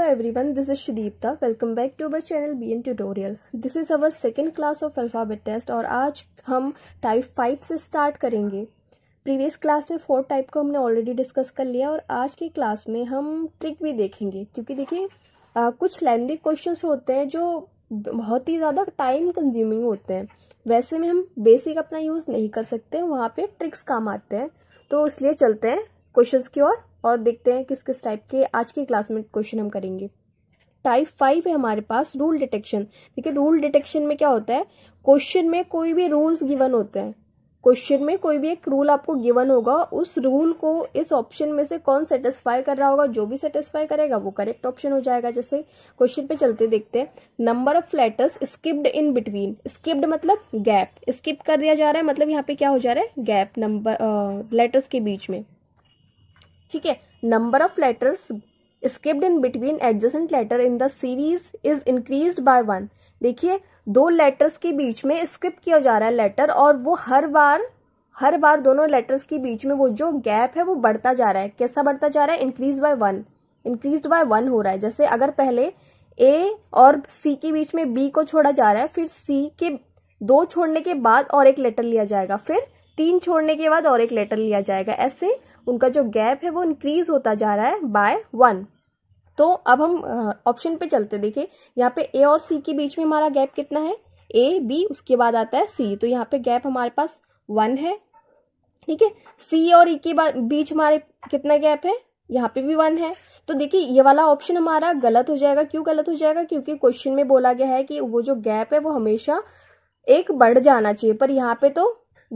hello one this is Sudipta welcome back to our channel B N tutorial this is our second class of alphabet test और आज हम type five से start करेंगे previous class में four type को हमने already discuss कर लिया और आज की क्लास में हम ट्रिक भी देखेंगे क्योंकि देखिए कुछ लेंदी क्वेश्चन होते हैं जो बहुत ही ज़्यादा टाइम कंज्यूमिंग होते हैं वैसे में हम बेसिक अपना यूज़ नहीं कर सकते वहाँ पर ट्रिक्स काम आते हैं तो इसलिए चलते हैं क्वेश्चन की ओर और देखते हैं किस किस टाइप के आज की क्लास में क्वेश्चन हम करेंगे टाइप फाइव है हमारे पास रूल डिटेक्शन देखिए रूल डिटेक्शन में क्या होता है क्वेश्चन में कोई भी रूल्स गिवन होते हैं क्वेश्चन में कोई भी एक रूल आपको गिवन होगा उस रूल को इस ऑप्शन में से कौन सेटिस्फाई कर रहा होगा जो भी सेटिस्फाई करेगा वो करेक्ट ऑप्शन हो जाएगा जैसे क्वेश्चन पे चलते देखते हैं number of letters skipped in between skipped मतलब गैप स्किप कर दिया जा रहा है मतलब यहाँ पे क्या हो जा रहा है गैप नंबर लेटर्स के बीच में ठीक है number of letters skipped in between adjacent letter in the series is increase by one देखिए दो लेटर्स के बीच में स्किप किया जा रहा है लेटर और वो हर बार हर बार दोनों लेटर्स के बीच में वो जो गैप है वो बढ़ता जा रहा है कैसा बढ़ता जा रहा है increase by one increase by one हो रहा है जैसे अगर पहले ए और सी के बीच में बी को छोड़ा जा रहा है फिर सी के दो छोड़ने के बाद और एक लेटर लिया जाएगा फिर तीन छोड़ने के बाद और एक लेटर लिया जाएगा ऐसे उनका जो गैप है वो इंक्रीज होता जा रहा है बाय वन तो अब हम ऑप्शन पे चलते देखिए यहाँ पे ए और सी के बीच में हमारा गैप कितना है ए बी उसके बाद आता है सी तो यहाँ पे गैप हमारे पास वन है ठीक है सी और ई e के बीच हमारे कितना गैप है यहाँ पे भी वन है तो देखिए ये वाला ऑप्शन हमारा गलत हो जाएगा क्यों गलत हो जाएगा क्योंकि क्वेश्चन में बोला गया है कि वो जो गैप है वो हमेशा एक बढ़ जाना चाहिए पर यहाँ पे तो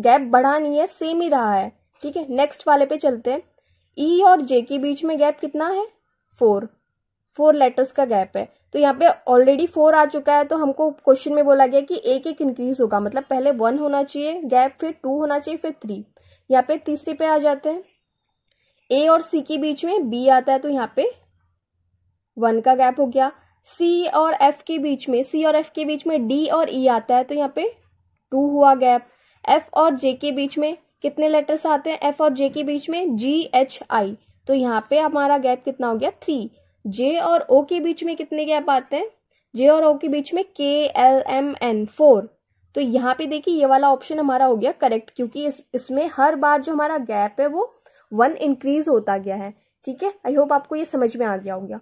गैप बढ़ा नहीं है सेम ही रहा है ठीक है नेक्स्ट वाले पे चलते हैं ई e और जे के बीच में गैप कितना है फोर फोर लेटर्स का गैप है तो यहाँ पे ऑलरेडी फोर आ चुका है तो हमको क्वेश्चन में बोला गया कि एक एक इंक्रीज होगा मतलब पहले वन होना चाहिए गैप फिर टू होना चाहिए फिर थ्री यहाँ पे तीसरे पे आ जाते हैं ए और सी के बीच में बी आता है तो यहाँ पे वन का गैप हो गया सी और एफ के बीच में सी और एफ के बीच में डी और ई e आता है तो यहाँ पे टू हुआ गैप एफ और जे के बीच में कितने लेटर्स आते हैं एफ और जे के बीच में जी एच आई तो यहाँ पे हमारा गैप कितना हो गया थ्री जे और ओ के बीच में कितने गैप आते हैं जे और ओ के बीच में के एल एम एन फोर तो यहाँ पे देखिए ये वाला ऑप्शन हमारा हो गया करेक्ट क्योंकि इस इसमें हर बार जो हमारा गैप है वो वन इंक्रीज होता गया है ठीक है आई होप आपको ये समझ में आ गया होगा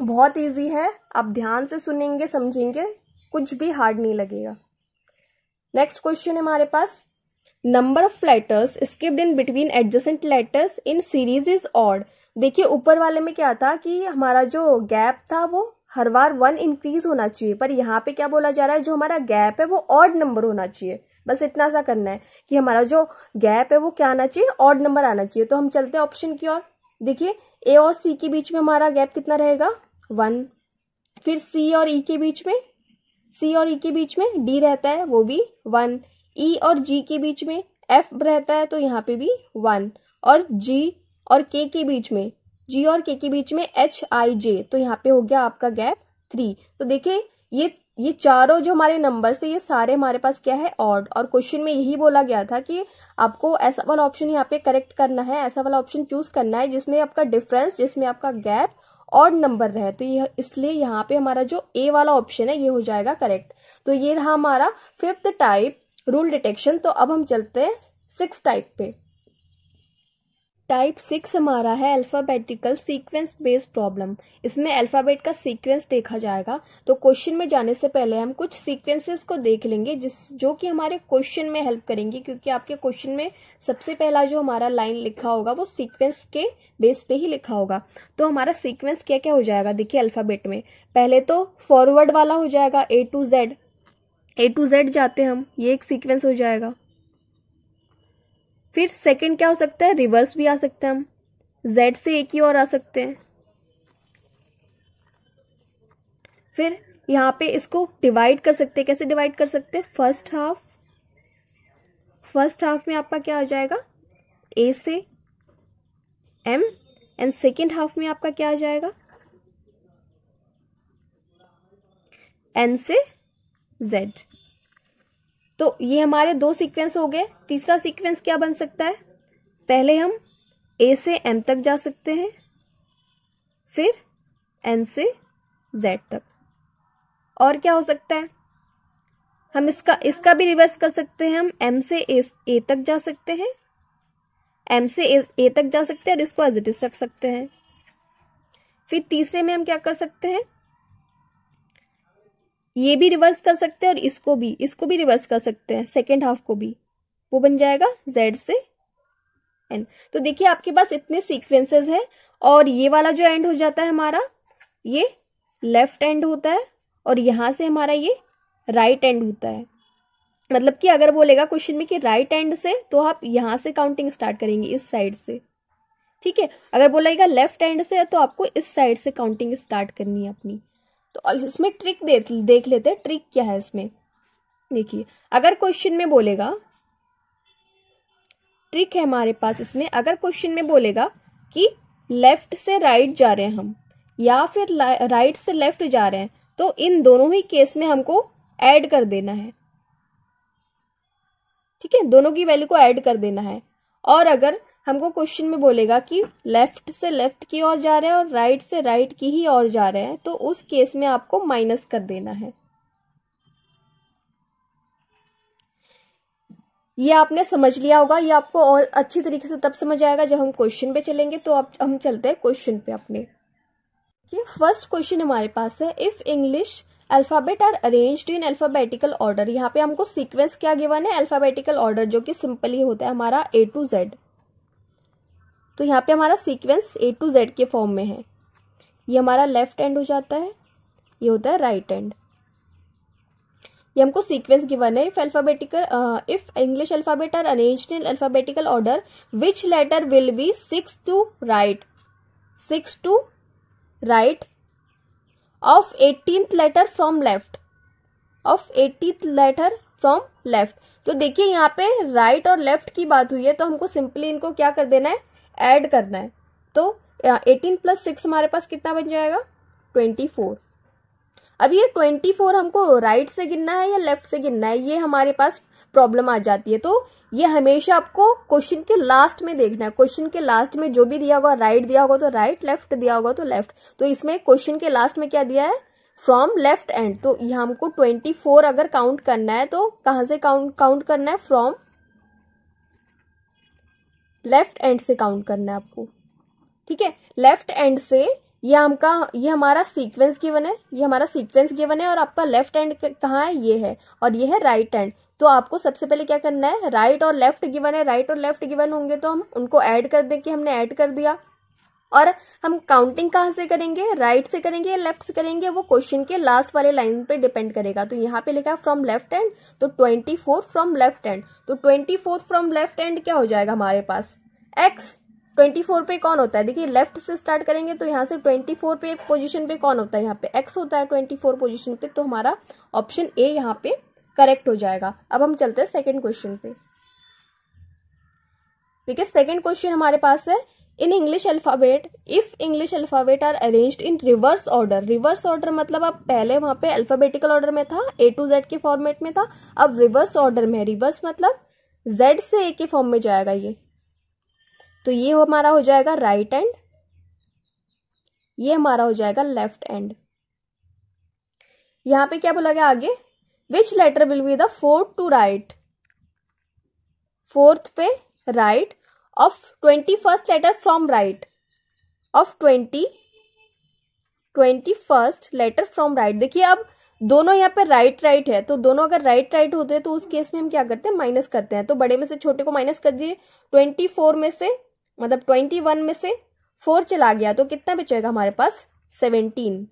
बहुत ईजी है आप ध्यान से सुनेंगे समझेंगे कुछ भी हार्ड नहीं लगेगा नेक्स्ट क्वेश्चन है हमारे पास number of letters skipped in between adjacent letters in series is odd देखिए ऊपर वाले में क्या था कि हमारा जो गैप था वो हर बार वन इंक्रीज होना चाहिए पर यहाँ पे क्या बोला जा रहा है जो हमारा गैप है वो ऑड नंबर होना चाहिए बस इतना सा करना है कि हमारा जो गैप है वो क्या आना चाहिए ऑड नंबर आना चाहिए तो हम चलते हैं ऑप्शन की ओर देखिए ए और सी के बीच में हमारा गैप कितना रहेगा वन फिर सी और ई e के बीच में सी और ई e के बीच में डी रहता है वो भी वन ई e और जी के बीच में एफ रहता है तो यहाँ पे भी वन और जी और के के बीच में जी और के के बीच में एच आई जे तो यहाँ पे हो गया आपका गैप थ्री तो देखिये ये ये चारों जो हमारे नंबर से ये सारे हमारे पास क्या है ऑड और क्वेश्चन में यही बोला गया था कि आपको ऐसा वाला ऑप्शन यहाँ पे करेक्ट करना है ऐसा वाला ऑप्शन चूज करना है जिसमें आपका डिफरेंस जिसमें आपका गैप ऑड नंबर रहे तो यह इसलिए यहाँ पे हमारा जो ए वाला ऑप्शन है ये हो जाएगा करेक्ट तो ये रहा हमारा फिफ्थ टाइप रूल डिटेक्शन तो अब हम चलते हैं सिक्स टाइप पे टाइप सिक्स हमारा है अल्फ़ाबेटिकल सीक्वेंस बेस्ड प्रॉब्लम इसमें अल्फ़ाबेट का सीक्वेंस देखा जाएगा तो क्वेश्चन में जाने से पहले हम कुछ सीक्वेंसेस को देख लेंगे जिस जो कि हमारे क्वेश्चन में हेल्प करेंगे क्योंकि आपके क्वेश्चन में सबसे पहला जो हमारा लाइन लिखा होगा वो सीक्वेंस के बेस पे ही लिखा होगा तो हमारा सीक्वेंस क्या क्या हो जाएगा देखिए अल्फ़ाबेट में पहले तो फॉरवर्ड वाला हो जाएगा A to Z A to Z जाते हम ये एक सीक्वेंस हो जाएगा फिर सेकंड क्या हो सकता है रिवर्स भी आ सकते हैं हम जेड से एक ही और आ सकते हैं फिर यहाँ पे इसको डिवाइड कर सकते हैं कैसे डिवाइड कर सकते हैं फर्स्ट हाफ फर्स्ट हाफ में आपका क्या आ जाएगा ए से एम एंड सेकेंड हाफ में आपका क्या आ जाएगा एन से जेड तो ये हमारे दो सीक्वेंस हो गए तीसरा सीक्वेंस क्या बन सकता है पहले हम ए से एम तक जा सकते हैं फिर एन से जेड तक और क्या हो सकता है हम इसका इसका भी रिवर्स कर सकते हैं हम एम से ए, ए तक जा सकते हैं एम से ए, ए तक जा सकते हैं और इसको एज इट इज रख सकते हैं फिर तीसरे में हम क्या कर सकते हैं ये भी रिवर्स कर सकते हैं और इसको भी इसको भी रिवर्स कर सकते हैं सेकेंड हाफ को भी वो बन जाएगा जेड से एन तो देखिए आपके पास इतने सीक्वेंसेस हैं और ये वाला जो एंड हो जाता है हमारा ये लेफ्ट एंड होता है और यहाँ से हमारा ये राइट right एंड होता है मतलब कि अगर बोलेगा क्वेश्चन में कि राइट right एंड से तो आप यहाँ से काउंटिंग स्टार्ट करेंगे इस साइड से ठीक है अगर बोलेगा लेफ्ट एंड से तो आपको इस साइड से काउंटिंग स्टार्ट करनी है अपनी तो इसमें ट्रिक दे देख लेते हैं ट्रिक क्या है इसमें देखिए अगर क्वेश्चन में बोलेगा ट्रिक है हमारे पास इसमें अगर क्वेश्चन में बोलेगा कि लेफ्ट से राइट जा रहे हैं हम या फिर राइट से लेफ्ट जा रहे हैं तो इन दोनों ही केस में हमको ऐड कर देना है ठीक है दोनों की वैल्यू को ऐड कर देना है और अगर हमको क्वेश्चन में बोलेगा कि लेफ्ट से लेफ्ट की ओर जा रहे हैं और राइट से राइट की ही ओर जा रहे हैं तो उस केस में आपको माइनस कर देना है ये आपने समझ लिया होगा ये आपको और अच्छी तरीके से तब समझ आएगा जब हम क्वेश्चन पे चलेंगे तो अब हम चलते हैं क्वेश्चन पे अपने ये फर्स्ट क्वेश्चन हमारे पास है if English alphabet are arranged in alphabetical order यहाँ पे हमको सीक्वेंस क्या गिवन है अल्फाबेटिकल ऑर्डर जो कि सिंपली होता है हमारा ए टू जेड तो यहाँ पे हमारा सीक्वेंस ए टू जेड के फॉर्म में है ये हमारा लेफ्ट एंड हो जाता है ये होता है राइट right एंड ये हमको सीक्वेंस गिवन है if alphabetical if English alphabet are arrange in alphabetical order which letter will be six to right six to right of eighteenth letter from left of eighteen letter from left तो देखिए यहाँ पे right right और left की बात हुई है तो हमको सिंपली इनको क्या कर देना है ऐड करना है तो एटीन प्लस सिक्स हमारे पास कितना बन जाएगा ट्वेंटी फोर अब ये ट्वेंटी फोर हमको राइट से गिनना है या लेफ्ट से गिनना है ये हमारे पास प्रॉब्लम आ जाती है तो ये हमेशा आपको क्वेश्चन के लास्ट में देखना है क्वेश्चन के लास्ट में जो भी दिया होगा राइट दिया होगा तो राइट लेफ्ट दिया होगा तो लेफ्ट तो इसमें क्वेश्चन के लास्ट में क्या दिया है फ्रॉम लेफ्ट एंड तो यहाँ हमको ट्वेंटी फोर अगर काउंट करना है तो कहाँ से काउंट काउंट करना है फ्रॉम लेफ्ट एंड से काउंट करना है आपको ठीक है लेफ्ट एंड से ये हमका ये हमारा सीक्वेंस गिवन है ये हमारा सीक्वेंस गिवन है और आपका लेफ्ट एंड कहाँ है ये है और ये है राइट एंड तो आपको सबसे पहले क्या करना है राइट right और लेफ्ट गिवन है राइट right और लेफ्ट गिवन होंगे तो हम उनको ऐड कर दें कि हमने ऐड कर दिया और हम काउंटिंग कहाँ से करेंगे राइट right से करेंगे या लेफ्ट से करेंगे वो क्वेश्चन के लास्ट वाले लाइन पे डिपेंड करेगा तो यहाँ पे लिखा है फ्रॉम लेफ्ट एंड तो twenty four from left end तो twenty four from left end क्या हो जाएगा हमारे पास एक्स ट्वेंटी फोर पे कौन होता है देखिए लेफ्ट से स्टार्ट करेंगे तो यहाँ से ट्वेंटी फोर पे पोजिशन पे कौन होता है यहाँ पे एक्स होता है ट्वेंटी फोर पोजिशन पे तो हमारा ऑप्शन ए यहाँ पे करेक्ट हो जाएगा अब हम चलते हैं सेकेंड क्वेश्चन पे देखिए सेकेंड क्वेश्चन हमारे पास है in English alphabet if English alphabet are arranged in reverse order reverse order मतलब अब पहले वहां पे अल्फाबेटिकल ऑर्डर में था ए टू जेड के फॉर्मेट में था अब रिवर्स ऑर्डर में रिवर्स मतलब जेड से ए के फॉर्म में जाएगा ये तो ये हमारा हो जाएगा राइट एंड ये हमारा हो जाएगा लेफ्ट एंड यहां पे क्या बोला गया आगे which letter will be the fourth to right fourth पे right of 21st letter from right of 20 first letter from right देखिए अब दोनों यहाँ पे राइट right, राइट right है तो दोनों अगर राइट right, राइट होते हैं तो उस केस में हम क्या करते हैं माइनस करते हैं तो बड़े में से छोटे को माइनस कर दिए ट्वेंटी फोर में से मतलब ट्वेंटी वन में से फोर चला गया तो कितना बचेगा हमारे पास सेवनटीन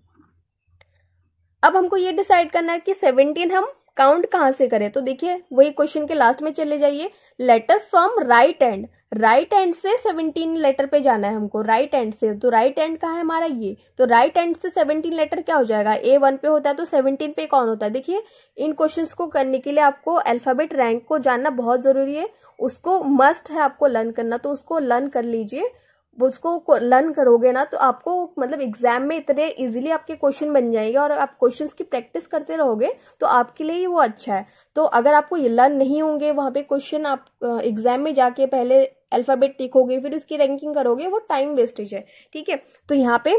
अब हमको ये डिसाइड करना है कि सेवनटीन हम काउंट कहाँ से करें तो देखिए वही क्वेश्चन के लास्ट में चले जाइए letter from right end right end से सेवनटीन लेटर पे जाना है हमको राइट एंड से तो राइट एंड कहा है हमारा ये तो राइट एंड से 17 लेटर क्या हो जाएगा ए वन पे होता है तो सेवनटीन पे कौन होता है देखिए इन क्वेश्चन को करने के लिए आपको अल्फाबेट रैंक को जानना बहुत जरूरी है उसको मस्ट है आपको लर्न करना तो उसको लर्न कर लीजिए उसको लर्न करोगे ना तो आपको मतलब एग्जाम में इतने इजीली आपके क्वेश्चन बन जाएंगे और आप क्वेश्चंस की प्रैक्टिस करते रहोगे तो आपके लिए वो अच्छा है तो अगर आपको ये लर्न नहीं होंगे वहाँ पे क्वेश्चन आप एग्जाम में जाके पहले अल्फ़ाबेट लिखोगे फिर उसकी रैंकिंग करोगे वो टाइम वेस्टेज है ठीक है तो यहाँ पे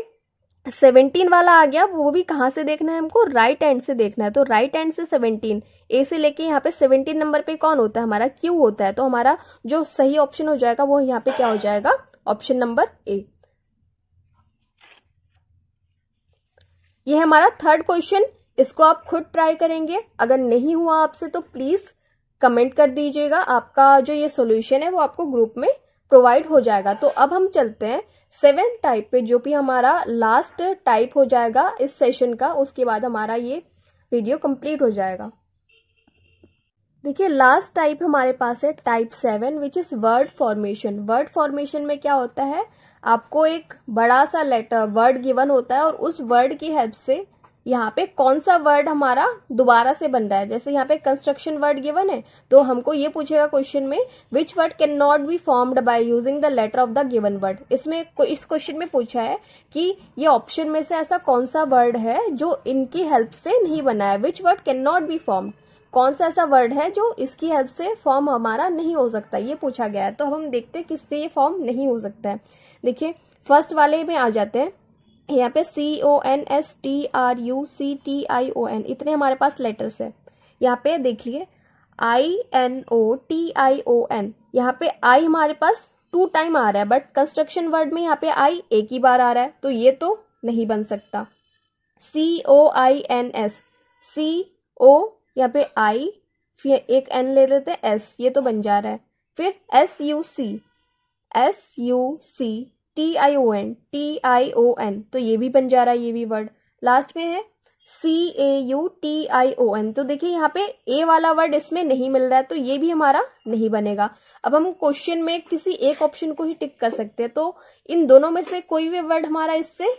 सेवनटीन वाला आ गया वो भी कहाँ से देखना है हमको राइट एंड से देखना है तो राइट एंड से सेवनटीन ए से लेके यहाँ पे सेवनटीन नंबर पे कौन होता है हमारा क्यू होता है तो हमारा जो सही ऑप्शन हो जाएगा वो यहाँ पे क्या हो जाएगा ऑप्शन नंबर ए ये हमारा थर्ड क्वेश्चन इसको आप खुद ट्राई करेंगे अगर नहीं हुआ आपसे तो प्लीज कमेंट कर दीजिएगा आपका जो ये सोल्यूशन है वो आपको ग्रुप में प्रोवाइड हो जाएगा तो अब हम चलते हैं सेवेंथ टाइप पे जो भी हमारा लास्ट टाइप हो जाएगा इस सेशन का उसके बाद हमारा ये वीडियो कंप्लीट हो जाएगा देखिए लास्ट टाइप हमारे पास है type seven which is word formation word formation में क्या होता है आपको एक बड़ा सा लेटर वर्ड गिवन होता है और उस वर्ड की हेल्प से यहाँ पे कौन सा वर्ड हमारा दोबारा से बन रहा है जैसे यहाँ पे कंस्ट्रक्शन वर्ड गिवन है तो हमको ये पूछेगा क्वेश्चन में which word can not be formed by using the letter of the given word इसमें इस क्वेश्चन में पूछा है कि ये ऑप्शन में से ऐसा कौन सा वर्ड है जो इनकी हेल्प से नहीं बना है which word can not be form कौन सा ऐसा वर्ड है जो इसकी हेल्प से फॉर्म हमारा नहीं हो सकता ये पूछा गया है तो हम देखते हैं किससे ये फॉर्म नहीं हो सकता है देखिए फर्स्ट वाले में आ जाते हैं यहाँ पे C O N S T R U C T I O N इतने हमारे पास लेटर्स है यहाँ पे देखिए I N O T I O N यहाँ पे आई हमारे पास टू टाइम आ रहा है बट कंस्ट्रक्शन वर्ड में यहाँ पे आई एक ही बार आ रहा है तो ये तो नहीं बन सकता सी ओ आई एन एस सी ओ यहाँ पे आई फिर एक एन ले लेते हैं एस ये तो बन जा रहा है फिर S U C S U C T I O N T I O N तो ये भी बन जा रहा है ये भी वर्ड लास्ट में है C A U T I O N तो देखिए यहाँ पे ए वाला वर्ड इसमें नहीं मिल रहा है तो ये भी हमारा नहीं बनेगा अब हम क्वेश्चन में किसी एक ऑप्शन को ही टिक कर सकते हैं तो इन दोनों में से कोई भी वर्ड हमारा इससे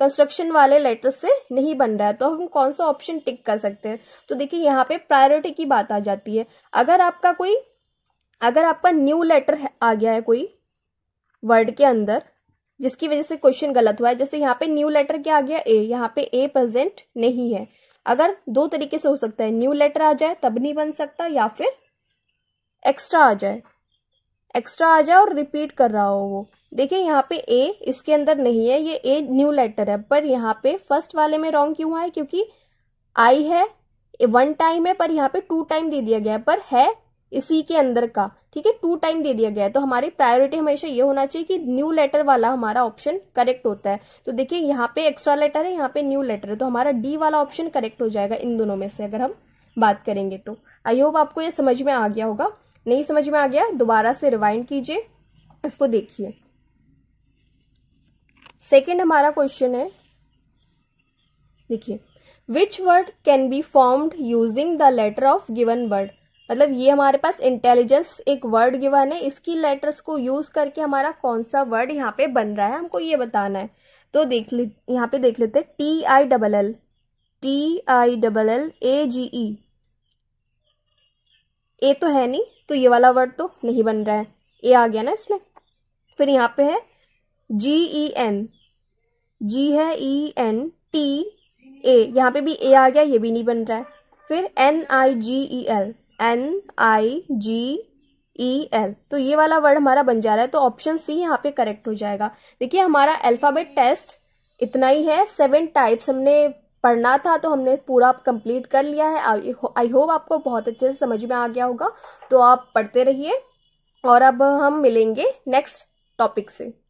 कंस्ट्रक्शन वाले लेटर से नहीं बन रहा है तो हम कौन सा ऑप्शन टिक कर सकते हैं तो देखिए यहाँ पे प्रायोरिटी की बात आ जाती है अगर आपका कोई अगर आपका न्यू लेटर आ गया है कोई वर्ड के अंदर जिसकी वजह से क्वेश्चन गलत हुआ है जैसे यहाँ पे न्यू लेटर क्या आ गया ए यहाँ पे ए प्रेजेंट नहीं है अगर दो तरीके से हो सकता है न्यू लेटर आ जाए तब नहीं बन सकता या फिर एक्स्ट्रा आ जाए एक्स्ट्रा आ जाए और रिपीट कर रहा हो वो देखिये यहाँ पे ए इसके अंदर नहीं है ये ए न्यू लेटर है पर यहाँ पे फर्स्ट वाले में रॉन्ग क्यों है क्योंकि आई है वन टाइम है पर यहाँ पे टू टाइम दे दिया गया है पर है इसी के अंदर का ठीक है टू टाइम दे दिया गया है तो हमारी प्रायोरिटी हमेशा ये होना चाहिए कि न्यू लेटर वाला हमारा ऑप्शन करेक्ट होता है तो देखिए यहाँ पे एक्स्ट्रा लेटर है यहाँ पे न्यू लेटर है तो हमारा डी वाला ऑप्शन करेक्ट हो जाएगा इन दोनों में से अगर हम बात करेंगे तो आई होप आपको ये समझ में आ गया होगा नहीं समझ में आ गया दोबारा से रिवाइंड कीजिए इसको देखिए सेकेंड हमारा क्वेश्चन है देखिए which word can be formed using the letter of given word मतलब ये हमारे पास इंटेलिजेंस एक वर्ड गिवन है इसकी लेटर्स को यूज करके हमारा कौन सा वर्ड यहाँ पे बन रहा है हमको ये बताना है तो देख ले यहाँ पे देख लेते T I double L T I double L A G E A तो है नहीं तो ये वाला वर्ड तो नहीं बन रहा है ए आ गया ना इसमें फिर यहाँ पे है जी ई एन जी है ई एन टी ए यहाँ पे भी ए आ गया ये भी नहीं बन रहा है फिर N I G E L N I G E L तो ये वाला वर्ड हमारा बन जा रहा है तो ऑप्शन सी यहाँ पे करेक्ट हो जाएगा देखिए हमारा अल्फाबेट टेस्ट इतना ही है सेवन टाइप्स हमने पढ़ना था तो हमने पूरा कंप्लीट कर लिया है आई होप आपको बहुत अच्छे से समझ में आ गया होगा तो आप पढ़ते रहिए और अब हम मिलेंगे नेक्स्ट टॉपिक से